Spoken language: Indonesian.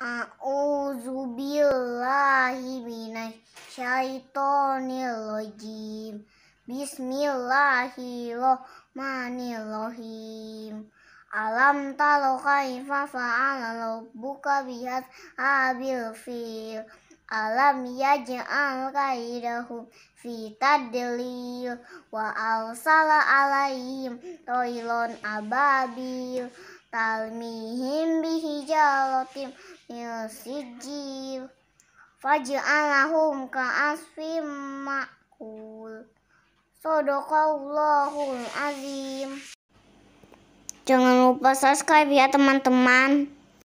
A'udzu billahi minasyaitonir rajim. Bismillahirrahmanirrahim. Alam taro kaifa fa'ala rabbuka bihat abil fil. Alam yaj'al kaidahum fi tadlil wa arsala alaihim toilon ababil talmihim bihi hakim yusigib faj'alahum ka'asfim ma'kul sadaqallahul azim Jangan lupa subscribe ya teman-teman